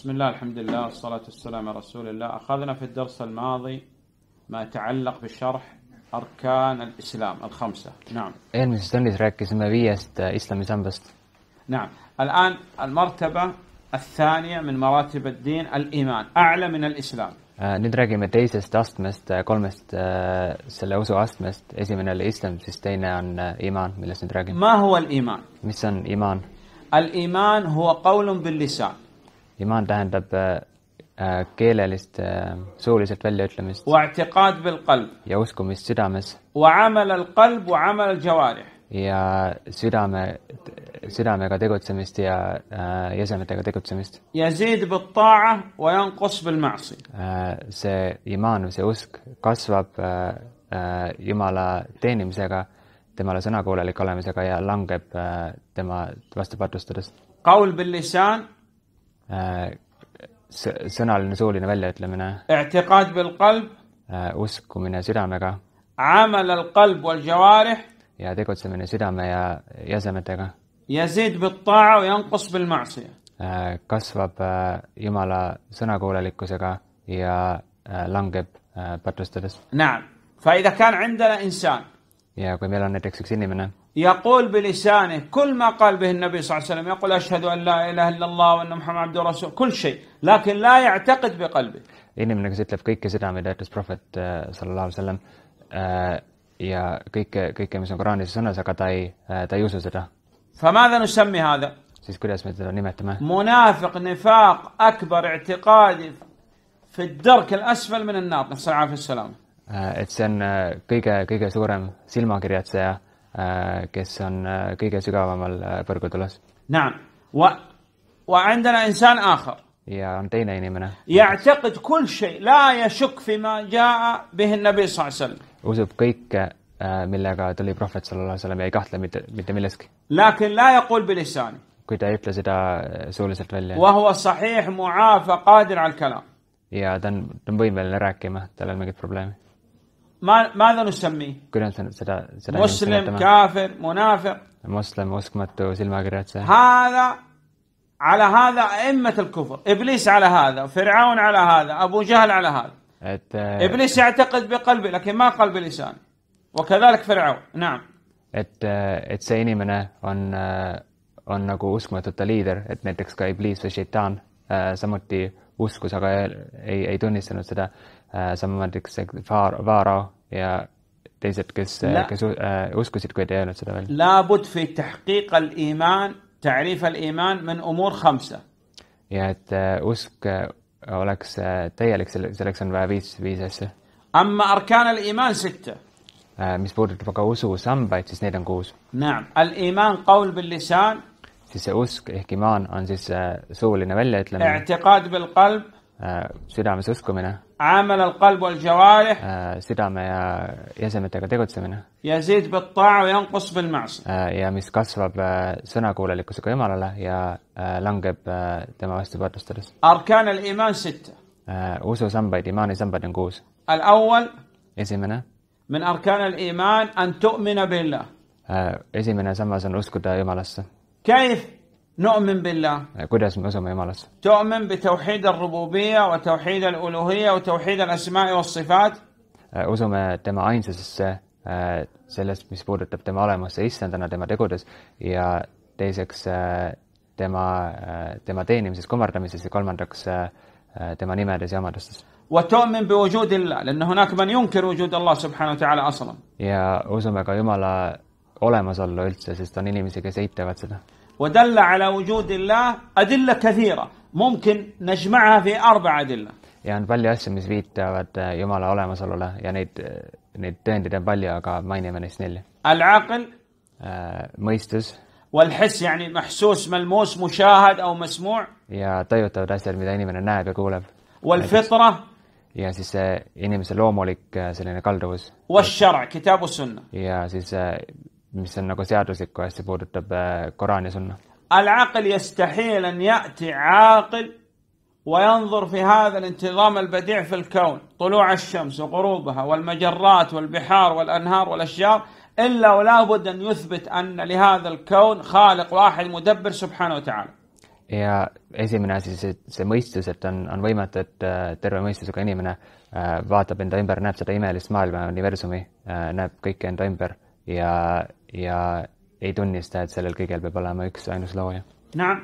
بسم الله الحمد لله والصلاة والسلام على رسول الله أخذنا في الدرس الماضي ما يتعلق بشرح أركان الإسلام الخمسة نعم eelmises tunnis rääkisime viiest eh, islamisambast نعم الآن المرتبة الثانية من مراتب الدين الإيمان أعلى من الإسلام nüüd räägime teisest astmest kolmest selle usu astmest esimene oli islam siis teine on eh, imaan millest nüüd räägime ما هو الإيمان mis on imaan الإيمان هو قول باللسان imaan tähendab äh, äh, keelelist äh, suuliselt väljaütlemist ja uskumist südames ja südame, südamega tegutsemist ja jäsemetega tegutsemist. see imaan või see usk kasvab Jumala teenimisega, temale sõnakuulelik olemisega ja langeb tema vastu patustades. Äh, sõnaline suuline väljaütlemine. Äh, uskumine südamega. ja tegutsemine südame ja jäsemetega. Äh, kasvab Jumala sõnakuulelikkusega ja langeb patrustades. ja kui meil on näiteks üks inimene يقول بلسانه كل ما قال به النبي صلى الله عليه وسلم يقول اشهد ان لا اله الا الله وان محمد عبد الرسول كل شيء لكن لا يعتقد بقلبه اني من قصيت لك كيك كسيت عمي دايتس بروفيت صلى الله عليه وسلم آه، يا كيك كيك مثل القران السنة سكتاي آه، تايوسو سدا فماذا نسمي هذا؟ سيس كل اسمه سدا نمت منافق نفاق اكبر اعتقادي في الدرك الاسفل من النار نفس العافيه السلام اتسن آه، كيك كيك سورم سيلما كريات kes on kõige sügavamal põrgutules نعم و... وعندنا إنسان آخر ja on teine inimene يعتقد كل شيء لا يشك فيما جاء به النبي صلى الله عليه وسلم usub kõike millega tuli prohvet sallallahu alaihi wasallam ei kahtle mitte mitte milleski لكن لا يقول بلسانه kui ta ei ütle seda suuliselt välja وهو صحيح معافى قادر على الكلام ja ta on ta on võimeline rääkima tal ei ole mingit probleemi ما ماذا نسميه؟ قلنا سلام مسلم كافر منافق مسلم وسكمت وسلم هذا على هذا أئمة الكفر إبليس على هذا فرعون على هذا أبو جهل على هذا أت... إبليس يعتقد بقلبه لكن ما قلب لسان وكذلك فرعون نعم ات et see inimene on, on nagu uskumatute liider, et näiteks ka Iblis või Šeitan samuti uskus, aga ei, ei tunnistanud seda sama ma ütleks, Vaaro, Vaaro ja teised, kes, kes uskusid, kuid ei öelnud seda veel. Labud fi tahqiq al-iman, ta'rif al-iman min umur khamsa. ja et usk oleks täielik, selle, selleks on vaja viis, viis asja. Amma arkaan al-iman sitta. mis puudutab aga usu ususambaid, siis neid on kuus. Naam, al-iman qawl bil-lisan. siis see usk ehk imaan on siis suuline väljaütlemine. i'tiqaad bil-qalb. südames uskumine عامل القلب والجوارح südame ja jäsemetega tegutsemine يزيد بالطاعة وينقص بالمعصية ja mis kasvab sõnakuulelikkusega Jumalale ja langeb tema vastupõrgustades أركان الإيمان ستة ususambaid imaanisambad on kuus الأول esimene من أركان الإيمان أن تؤمن بالله esimene sammas on uskuda Jumalasse كيف نؤمن بالله äh, kuidas me usume jumalasse تؤمن بتوحيد الربوبية وتوحيد الألوهية وتوحيد الأسماء والصفات äh, usume tema ainsasesse äh, sellest mis puudutab tema olemust issandana tema tegudes ja teiseks tema tema teenimises kummardamises ja kolmandaks tema nimedes ja omadustes وتؤمن بوجود الله لأن هناك من ينكر وجود الله سبحانه وتعالى أصلا ja usume ka Jumala olemasolu üldse sest on inimesi kes eitavad seda ودل على وجود الله أدلة كثيرة ممكن نجمعها في أربع أدلة ja on palju asju, mis viitavad Jumala olemasolule ja neid, neid tõendeid on palju, aga mainime neist nelja. Al-aql mõistus Wal-Hiss yani mahsus malmus mushahad au مسموع. ja tajutavad asjad, mida inimene näeb ja kuuleb. Wal-Fitra ja siis see inimese loomulik selline kalduvus. Wal-Shara كتاب sunna ja siis mis on nagu seaduslikku asja puudutab Koraan ja sunna العقل يستحيل أن يأتي عاقل وينظر في هذا الانتظام البديع في الكون طلوع الشمس وغروبها والمجرات والبحار والأنهار والأشجار إلا ولا بد أن يثبت أن لهذا الكون خالق واحد مدبر سبحانه وتعالى ja esimene asi, see, see mõistus, et on, on võimatu, et terve mõistusega inimene vaatab enda ümber, näeb seda imelist maailma, universumi, näeb kõike enda ümber ja ja ei tunnista, et sellel kõigel peab olema üks ainus looja. نعم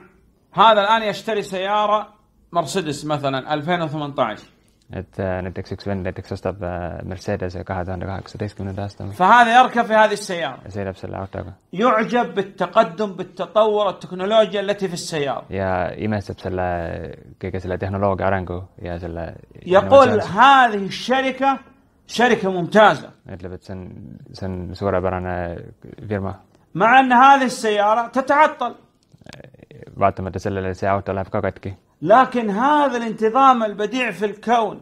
هذا الآن يشتري سيارة مرسيدس مثلا 2018 et näiteks üks vend näiteks ostab Mercedese kahe tuhande kaheksateistkümnenda aasta فهذا يركب في هذه ja sõidab selle autoga يعجب بالتقدم بالتطور التكنولوجيا التي في السيارة ja imestab selle kõige selle tehnoloogia arengu ja selle ja يقول هذه الشركة شركه ممتازه سن سوره برانا فيرما مع ان هذه السياره تتعطل لكن هذا الانتظام البديع في الكون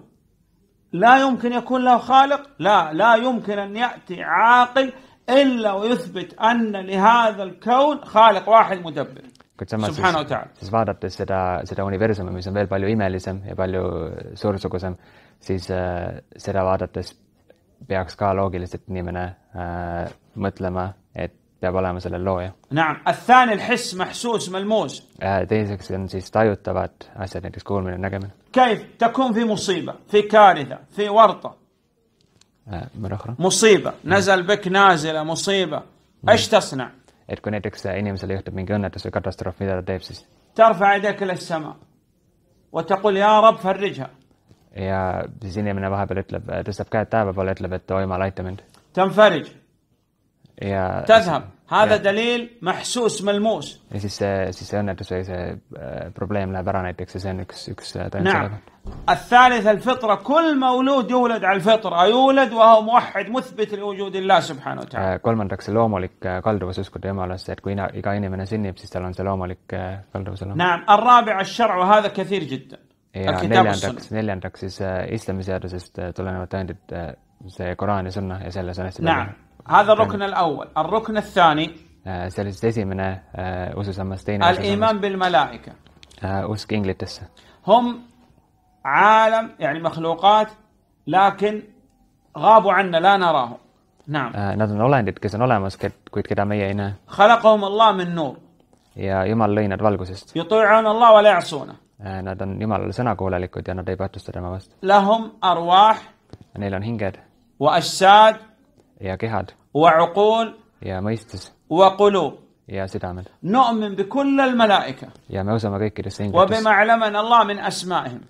لا يمكن يكون له خالق لا لا يمكن ان ياتي عاقل الا ويثبت ان لهذا الكون خالق واحد مدبر سبحانه وتعالى siis äh, seda vaadates peaks ka loogiliselt inimene äh, mõtlema, et peab olema selle looja. teiseks on siis tajutavad asjad, näiteks kuulmine, nägemine. مرة أخرى مصيبة نزل بك نازلة مصيبة إيش تصنع؟ et kui näiteks inimesel juhtub mingi õnnetus või katastroof, mida ta teeb siis? ترفع يدك إلى السماء وتقول يا رب فرجها Ja sinne minä vähän pelit läpi. Tästä käyttää vähän pelit läpi, että oima laittaminen. تنفرج ja تذهب هذا دليل محسوس ملموس ja siis see siis see õnnetus või see probleem läheb ära näiteks ja see on üks üks نعم الثالث الفطرة كل مولود يولد على الفطرة يولد وهو موحد مثبت لوجود الله سبحانه وتعالى kolmandaks see loomulik kalduvus uskuda Jumalasse et kui iga inimene sünnib siis tal on see loomulik kalduvus نعم الرابع الشرع وهذا كثير جدا neljandaks, neljandaks siis islamiseadusest tulenevad tõendid, see Koraan ja sõnna ja selle sõnast see oli siis esimene ususammas, teine الإيمان بالملائكة usk inglitesse هم Nad on olendid, kes on olemas, kuid keda meie ei näe. ja Jumal lõi nad valgusest. يطيعون Nad on Jumalale sõnakuulelikud ja nad ei patusta tema vastu. Lahum arvah. Neil on hinged. Wa ashad. Ja kehad. Wa uqul. Ja mõistus. Wa ja südamed qulub. bi kullal malaika ja me usume kõikidesse hingedesse Wa bima alaman Allah min asma'ihim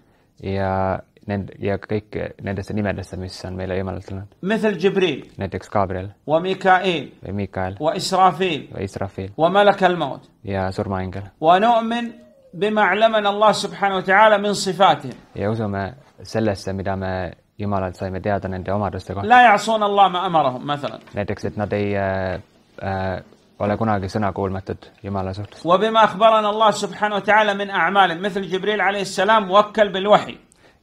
ja nend- ja kõik nendesse nimedesse, mis on meile Jumalalt tulnud. Jibril näiteks Gabriel. Wa Mikael või Mikael. Wa Israfil või Israfil. Wa malakal maud ja surmahingel Wa surmaingel. بما علمنا الله سبحانه وتعالى من صفاته ja usume sellesse mida me Jumalalt saime teada nende omaduste kohta لا يعصون الله ما أمرهم مثلا näiteks et nad ei äh, äh, ole kunagi sõna kuulmatud Jumala suhtes وبما أخبرنا الله سبحانه وتعالى من أعمال مثل جبريل عليه السلام وكل بالوحي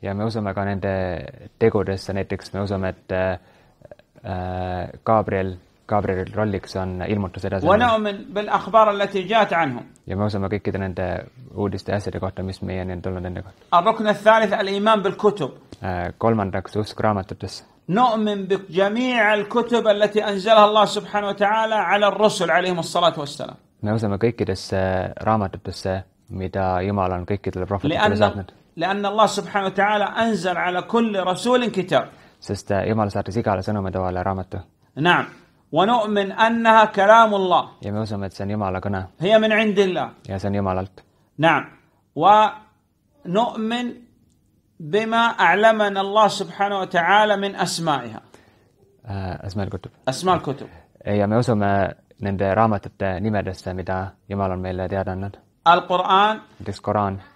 ja me usume ka nende tegudesse näiteks me usume et äh, Gabriel äh, جابريل روليكسون ilmoittui sitä. Ja on بالاخبار التي جاءت عنهم. Ja mä osaan kaikki tämän uudista asioita kohta, missä meidän on tullut ennen kuin. Arrokun الثالث الايمان بالكتب bil kutub. Kolmantaksi usk نؤمن بجميع الكتب التي أنزلها الله سبحانه وتعالى على الرسل عليهم الصلاة والسلام. نؤمن بكل رامات لأن لأن الله سبحانه وتعالى أنزل على كل رسول كتاب. سست يمال سات على سنو مدوا على رامته. نعم. ونؤمن أنها كلام الله هي من عند الله نعم ونؤمن بما أعلمنا الله سبحانه وتعالى من أسمائها آه، أسماء الكتب أسماء الكتب ja me nende raamatute nimedesse mida Jumal on meile القرآن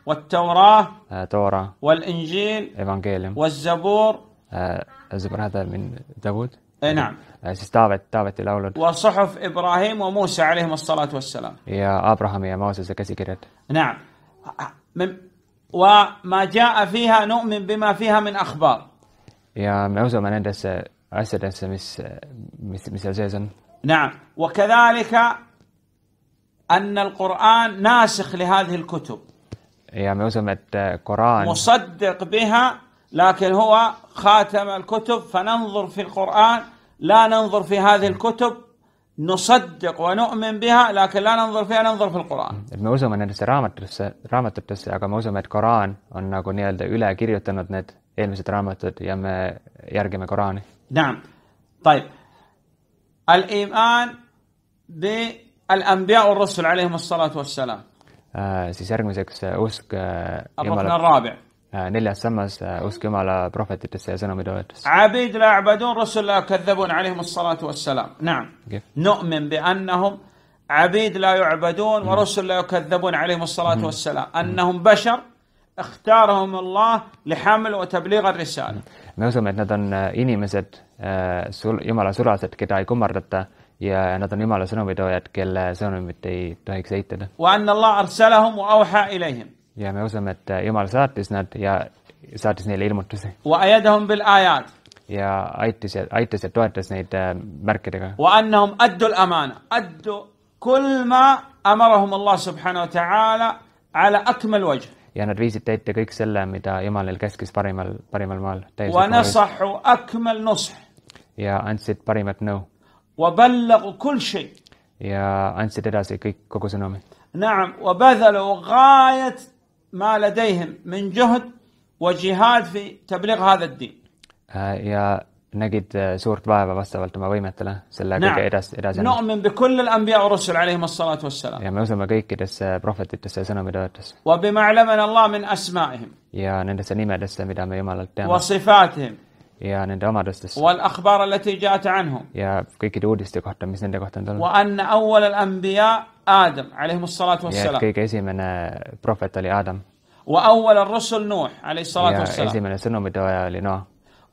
والتوراة Toora آه، والإنجيل evangeelium والزبور آه، الزبور هذا من داود اي نعم استاذت استاذت الاولد وصحف ابراهيم وموسى عليهم الصلاه والسلام يا ابراهيم يا موسى زكسي كرت نعم وما جاء فيها نؤمن بما فيها من اخبار يا موسى من اندس اسد مس مس ازيزن نعم وكذلك ان القران ناسخ لهذه الكتب يا موسى القران مصدق بها لكن هو خاتم الكتب فننظر في القرآن لا ننظر في هذه الكتب نصدق ونؤمن بها لكن لا ننظر فيها ننظر في القرآن. الموزم أن نسي رامة ترسى رامة ترسى أما القرآن أن نكون يلد إلى كيري تنت نت إيه مسي رامة يم القرآن. نعم طيب الإيمان بالأنبياء والرسل عليهم الصلاة والسلام. آه، سيسرق مسك سأوسك آه، الركن الرابع. neljas sammas usk Jumala prohvetitesse ja sõnumi toetusse la abadun rasul kathebun alihim salatu wassalam. Naam. Nu'min bi annahum عبيد لا يعبدون ورسل لا يكذبون عليهم الصلاة والسلام أنهم بشر me usume, et nad on inimesed sul-, jumala sulased, keda ei kummardata ja nad on jumala sõnumitoojad, kelle sõnumit ei tohiks eitada. ja me usume, et Jumal saatis nad ja saatis neile ilmutuse وأيدهم بالآيات ja aitas ja aitas ja toetas neid märkidega addu أدوا amana Addu kulma amarahum Allah subhanahu wa ta'ala ala akmal وجه ja nad viisid täite kõik selle, mida Jumalil käskis parimal, parimal maal. ja andsid parimat nõu. Wa ballagu kul ja andsid edasi kõik, kogu sõnumi. Naam, wa وبذلوا غاية ما لديهم من جهد وجهاد في تبليغ هذا الدين. آه، يا نجد آه، سورة بابا بس قلت ما بي مثلا سلا نعم. إرس نؤمن بكل الأنبياء والرسل عليهم الصلاة والسلام يا موسى ما جاي كدس بروفيت التسلسل ما دارتس وبما علمنا الله من أسمائهم يا نندس نيمة دس ما دام يوم على التام وصفاتهم يا نندام دس والأخبار التي جاءت عنهم يا كي كدود استقحت مسند قحت وأن أول الأنبياء ادم عليهم الصلاه والسلام كيك ايزي من بروفيت لادم واول الرسل نوح عليه الصلاه والسلام ايزي من سنو مدويا لنوح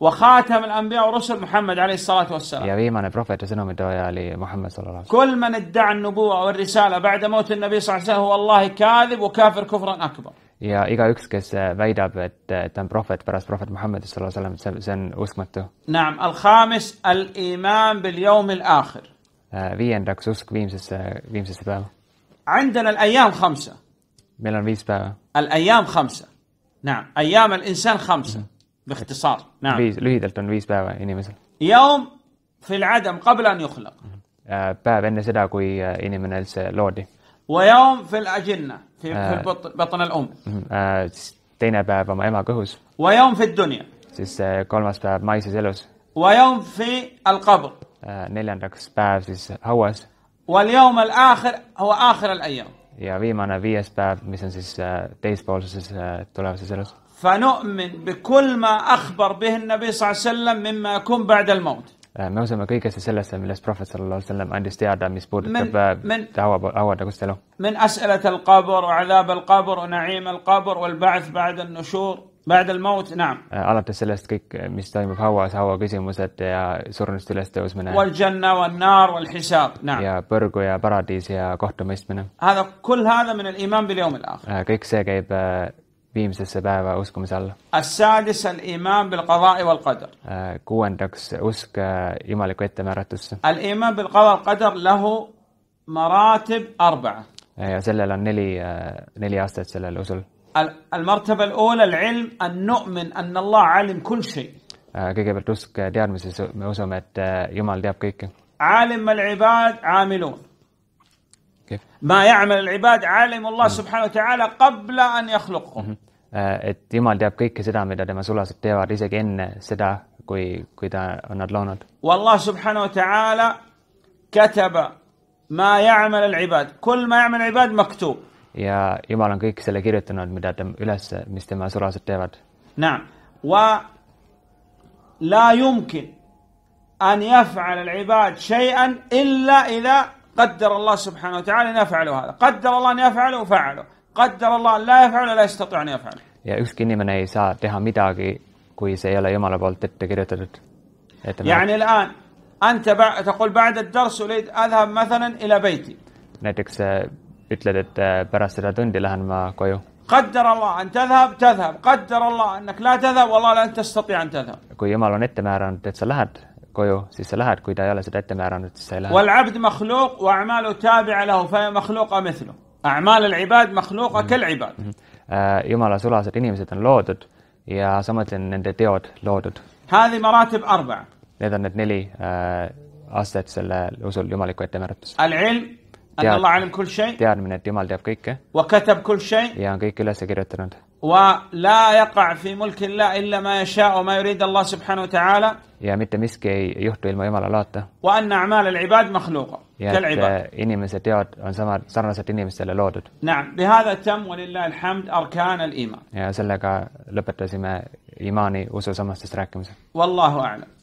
وخاتم الانبياء والرسل محمد عليه الصلاه والسلام يا ريمان بروفيت سنو مدويا لمحمد صلى الله عليه وسلم كل من ادعى النبوه والرساله بعد موت النبي صلى الله عليه وسلم هو والله كاذب وكافر كفرا اكبر يا ايغا اكس كس فيداب تم بروفيت براس بروفيت محمد صلى الله عليه وسلم سن اسمته نعم الخامس الايمان باليوم الاخر Viiendaks, usk viimsesse, viimsesse päeva. عندنا الأيام خمسة. meil on viis päeva. الأيام خمسة. نعم، أيام الإنسان خمسة باختصار. نعم. viis, lühidalt on viis päeva inimesel. يوم في العدم قبل أن يخلق. päev enne seda, kui inimene üldse loodi. ويوم في الأجنة في, في البطن, بطن الأم. teine päev oma ema kõhus. ويوم في الدنيا. siis kolmas päev maises elus. ويوم في القبر. neljandaks päev siis hauas. هو آخر الأيام. ja viimane viies päev, mis on siis teispoolses tulevases elus. فنؤمن بكل ما أخبر به النبي صلى الله عليه وسلم مما يكون بعد الموت. me usume kõigesse sellesse, millest prohvet sallallahu alaihi wasallam andis teada, mis puudutab haua, hauatagust elu. من أسئلة القبر وعذاب القبر ونعيم القبر والبعث بعد النشور. بعد الموت نعم alates sellest kõik mis toimub hauas haua küsimused ja surnust üles tõusmine والجنة والنار والحساب نعم ja põrgu ja paradiis ja kohtumõistmine هذا كل هذا من الإيمان باليوم الآخر kõik see käib viimsesse päeva uskumise alla السادس الإيمان بالقضاء والقدر kuuendaks usk jumalikku ettemääratussse الإيمان بالقضاء والقدر له مراتب أربعة ja sellel on neli neli astet sellel usul المرتبة الأولى العلم أن نؤمن أن الله عالم كل شيء آه، آه، عالم العباد عاملون ما يعمل العباد عالم الله سبحانه وتعالى قبل أن يخلقهم Jumal teab kõike seda mida tema sulased teevad isegi enne seda kui ta on nad loonud والله سبحانه وتعالى كتب ما يعمل العباد كل ما يعمل العباد مكتوب ja Jumal on kõik selle kirjutanud, mida ta üles, mis tema sulased teevad. Naam. Wa la yumkin an yaf'al al-ibad shay'an illa idha قدر الله سبحانه وتعالى أن يفعلوا هذا قدر الله أن يفعلوا فعلوا قدر الله أن لا يفعلوا لا يستطيع أن يفعل ja ükski inimene ei saa teha midagi, kui see ei ole Jumala poolt ette kirjutatud. يعني الآن أنت تقول بعد الدرس أريد أذهب مثلا إلى بيتي. näiteks ütled et pärast seda tundi lähen ma koju. قدر الله أن تذهب تذهب قدر الله أنك لا تذهب والله لن تستطيع أن تذهب kui Jumal on ette määranud, et sa lähed koju, siis sa lähed, kui ta ei ole seda ette määranud, siis sa ei lähe. والعبد مخلوق وأعماله تابعة له فهي مخلوقة مثله أعمال العباد مخلوقة كالعباد Jumala sulased inimesed on loodud ja samuti on nende teod loodud. هذه مراتب أربعة Need on need neli astet selle usul jumaliku ettemääratus. العلم أن الله علم كل شيء وكتب كل شيء ولا يقع في ملك الله إلا ما يشاء وما يريد الله سبحانه وتعالى ja mitte miski ei juhtu ilma Jumalalaata وأن أعمال العباد مخلوقة ja كالعباد inimese teod on سرنا ستيني inimestele لودد نعم بهذا تم ولله الحمد أركان الإيمان ja sellega lõpetasime imaani usu sammastest rääkimise والله أعلم